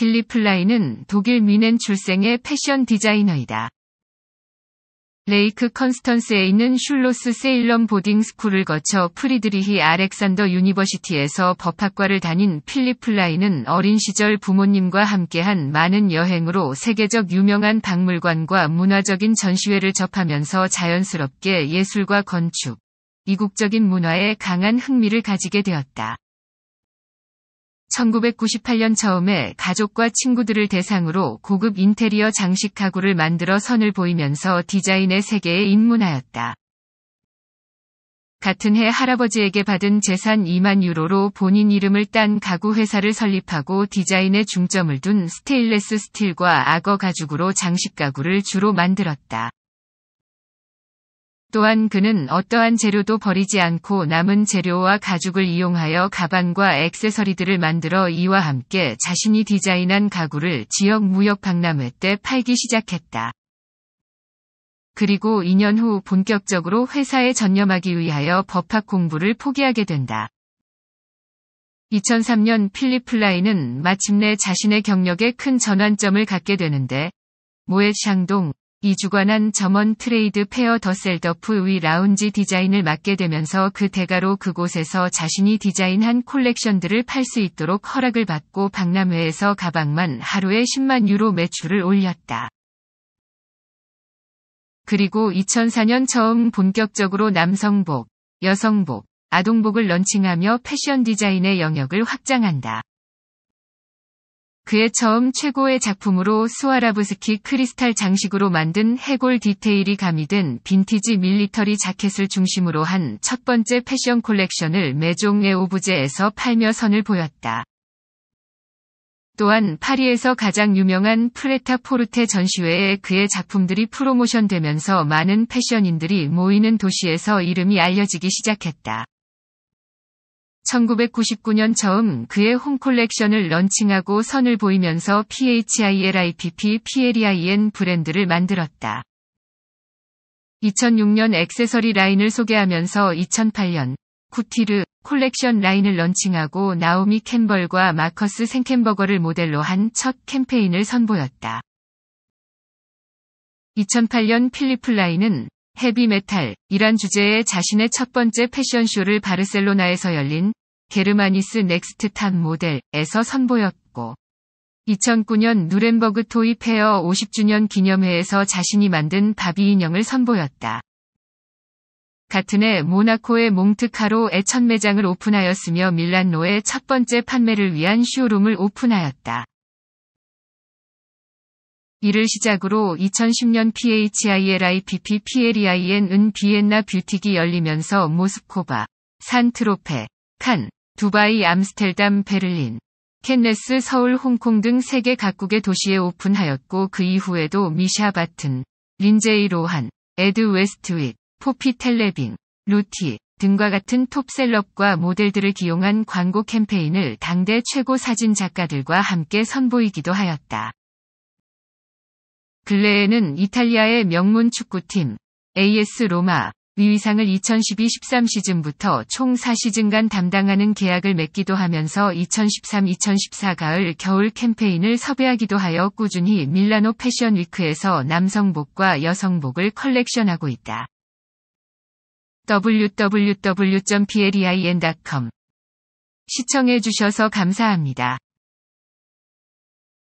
필리플라인은 독일 미넨 출생의 패션 디자이너이다. 레이크 컨스턴스에 있는 슐로스 세일럼 보딩 스쿨을 거쳐 프리드리히 아렉산더 유니버시티에서 법학과를 다닌 필리플라인은 어린 시절 부모님과 함께한 많은 여행으로 세계적 유명한 박물관과 문화적인 전시회를 접하면서 자연스럽게 예술과 건축, 이국적인 문화에 강한 흥미를 가지게 되었다. 1998년 처음에 가족과 친구들을 대상으로 고급 인테리어 장식 가구를 만들어 선을 보이면서 디자인의 세계에 입문하였다. 같은 해 할아버지에게 받은 재산 2만 유로로 본인 이름을 딴 가구 회사를 설립하고 디자인에 중점을 둔 스테인레스 스틸과 악어 가죽으로 장식 가구를 주로 만들었다. 또한 그는 어떠한 재료도 버리지 않고 남은 재료와 가죽을 이용하여 가방과 액세서리들을 만들어 이와 함께 자신이 디자인한 가구를 지역 무역 박람회 때 팔기 시작했다. 그리고 2년 후 본격적으로 회사에 전념하기 위하여 법학 공부를 포기하게 된다. 2003년 필립 플라이는 마침내 자신의 경력에 큰 전환점을 갖게 되는데 모에 샹동, 이 주관한 점원 트레이드 페어 더 셀더프 위 라운지 디자인을 맡게 되면서 그 대가로 그곳에서 자신이 디자인한 콜렉션들을 팔 수 있도록 허락을 받고 박람회에서 가방만 하루에 10만 유로 매출을 올렸다. 그리고 2004년 처음 본격적으로 남성복, 여성복, 아동복을 런칭하며 패션 디자인의 영역을 확장한다. 그의 처음 최고의 작품으로 스와라브스키 크리스탈 장식으로 만든 해골 디테일이 가미된 빈티지 밀리터리 자켓을 중심으로 한 첫 번째 패션 콜렉션을 매종의 오브제에서 팔며 선을 보였다. 또한 파리에서 가장 유명한 프레타 포르테 전시회에 그의 작품들이 프로모션되면서 많은 패션인들이 모이는 도시에서 이름이 알려지기 시작했다. 1999년 처음 그의 홈 콜렉션을 런칭하고 선을 보이면서 PHILIPP PLIN 브랜드를 만들었다. 2006년 액세서리 라인을 소개하면서 2008년 쿠티르 콜렉션 라인을 런칭하고 나오미 캠벌과 마커스 생캠버거를 모델로 한 첫 캠페인을 선보였다. 2008년 필리플 라인은 헤비메탈, 이란 주제의 자신의 첫 번째 패션쇼를 바르셀로나에서 열린 게르마니스 넥스트탑 모델에서 선보였고 2009년 누렌버그 토이 페어 50주년 기념회에서 자신이 만든 바비 인형을 선보였다. 같은 해 모나코의 몽트카로 애천 매장을 오픈하였으며 밀란노의첫 번째 판매를 위한 쇼룸을 오픈하였다. 이를 시작으로 2010년 PHILIPP PLIN 은 비엔나 뷰틱이 열리면서 모스코바, 산트로페, 칸, 두바이, 암스텔담, 베를린, 캔네스, 서울, 홍콩 등 세계 각국의 도시에 오픈하였고 그 이후에도 미샤 바튼, 린제이 로한, 에드 웨스트윗 포피 텔레빙, 루티 등과 같은 톱셀럽과 모델들을 기용한 광고 캠페인을 당대 최고 사진 작가들과 함께 선보이기도 하였다. 근래에는 이탈리아의 명문 축구팀 AS 로마, 리상을2012-13 시즌부터 총 4시즌간 담당하는 계약을 맺기도 하면서 2013-2014 가을 겨울 캠페인을 섭외하기도 하여 꾸준히 밀라노 패션 위크에서 남성복과 여성복을 컬렉션하고 있다. www.plin.com 시청해주셔서 감사합니다.